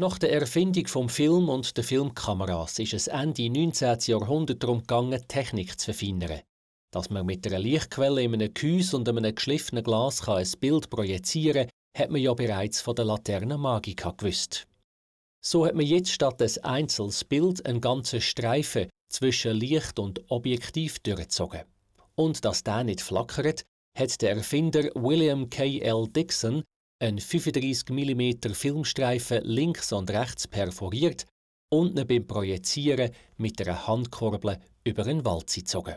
Nach der Erfindung vom Film und der Filmkameras ist es Ende 19. Jahrhundert darum gegangen, Technik zu verfeinern. Dass man mit einer Lichtquelle in einem Gehäuse und einem geschliffenen Glas ein Bild projizieren kann, hat man ja bereits von der Laterne Magica gewusst. So hat man jetzt statt ein einzelnes Bild einen ganzen Streifen zwischen Licht und Objektiv durchgezogen. Und dass der nicht flackert, hat der Erfinder William K. L. Dixon ein 35 mm Filmstreifen links und rechts perforiert und ihn beim Projizieren mit einer Handkurbel über einen Wald gezogen.